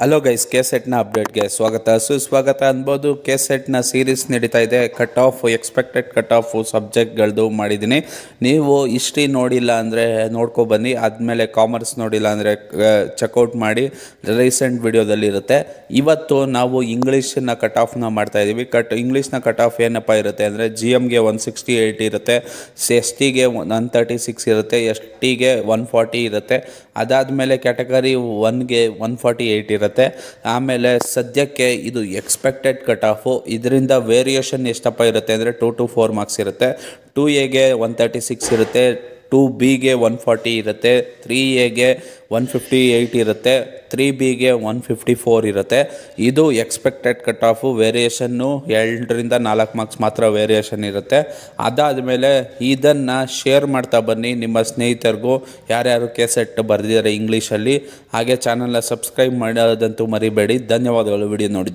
hello guys K ಸೆಟ್ನ ಅಪ್ಡೇಟ್ಗೆ ಸ್ವಾಗತ ಸುಸ್ವಾಗತ ಅನ್ಬೋದು ಕೆ ಸೆಟ್ನ ಸೀರೀಸ್ ನಡೀತಾ ಇದೆ cut off expected cut off ಸಬ್ಜೆಕ್ಟ್ಗಳದು ಮಾಡಿದ್ದೀನಿ ನೀವು ಹಿಸ್ಟ್ರಿ ನೋಡಿಲ್ಲ ಅಂದರೆ ನೋಡ್ಕೊಬನ್ನಿ ಆದಮೇಲೆ ಕಾಮರ್ಸ್ ನೋಡಿಲ್ಲ ಅಂದರೆ ಚೆಕ್ಔಟ್ ಮಾಡಿ ರೀಸೆಂಟ್ ವಿಡಿಯೋದಲ್ಲಿ ಇರುತ್ತೆ ಇವತ್ತು ನಾವು ಇಂಗ್ಲೀಷನ್ನ ಕಟ್ ಆಫ್ನ ಮಾಡ್ತಾ ಇದ್ದೀವಿ ಕಟ್ ಇಂಗ್ಲೀಷ್ನ ಕಟ್ ಆಫ್ ಏನಪ್ಪ ಇರುತ್ತೆ ಅಂದರೆ ಜಿ ಎಮ್ಗೆ ಒನ್ ಸಿಕ್ಸ್ಟಿ ಏಯ್ಟ್ ಇರುತ್ತೆ ಎಸ್ ಟಿಗೆ ಒನ್ ತರ್ಟಿ ಸಿಕ್ಸ್ ಇರುತ್ತೆ ಎಸ್ ಟಿಗೆ ಒನ್ ಫಾರ್ಟಿ ಇರುತ್ತೆ ಅದಾದಮೇಲೆ ಕ್ಯಾಟಗರಿ ಒನ್ಗೆ ಒನ್ ಫಾರ್ಟಿ ಏಯ್ಟ್ ಇರುತ್ತೆ ಆಗುತ್ತೆ ಆಮೇಲೆ ಸದ್ಯಕ್ಕೆ ಇದು ಎಕ್ಸ್ಪೆಕ್ಟೆಡ್ ಕಟ್ ಆಫು ಇದರಿಂದ ವೇರಿಯೇಷನ್ ಎಷ್ಟಪ್ಪ ಇರುತ್ತೆ ಅಂದರೆ ಟೂ ಟು ಫೋರ್ ಮಾರ್ಕ್ಸ್ ಇರುತ್ತೆ ಟೂ ಎಗೆ ಒನ್ ತರ್ಟಿ ಸಿಕ್ಸ್ ಇರುತ್ತೆ ಟೂ ಬಿಗೆ ಒನ್ ಫಾರ್ಟಿ ಇರುತ್ತೆ ತ್ರೀ ಎಗೆ ಒನ್ ಫಿಫ್ಟಿ ಏಯ್ಟ್ ಇರುತ್ತೆ ತ್ರೀ ಬಿಗೆ ಒನ್ ಫಿಫ್ಟಿ ಫೋರ್ ಇರುತ್ತೆ ಇದು ಎಕ್ಸ್ಪೆಕ್ಟೆಡ್ ಕಟ್ ಆಫು ವೇರಿಯೇಷನ್ನು ಎರಡರಿಂದ ನಾಲ್ಕು ಮಾರ್ಕ್ಸ್ ಮಾತ್ರ ವೇರಿಯೇಷನ್ ಇರುತ್ತೆ ಅದಾದ ಮೇಲೆ ಇದನ್ನು ಶೇರ್ ಮಾಡ್ತಾ ಬನ್ನಿ ನಿಮ್ಮ ಸ್ನೇಹಿತರಿಗೂ ಯಾರ್ಯಾರು ಕೆಸೆಟ್ ಬರೆದಿದ್ದಾರೆ ಇಂಗ್ಲೀಷಲ್ಲಿ ಹಾಗೆ ಚಾನಲ್ನ ಸಬ್ಸ್ಕ್ರೈಬ್ ಮಾಡೋದಂತೂ ಮರಿಬೇಡಿ ಧನ್ಯವಾದಗಳು ವಿಡಿಯೋ ನೋಡಿದ್ದಕ್ಕೆ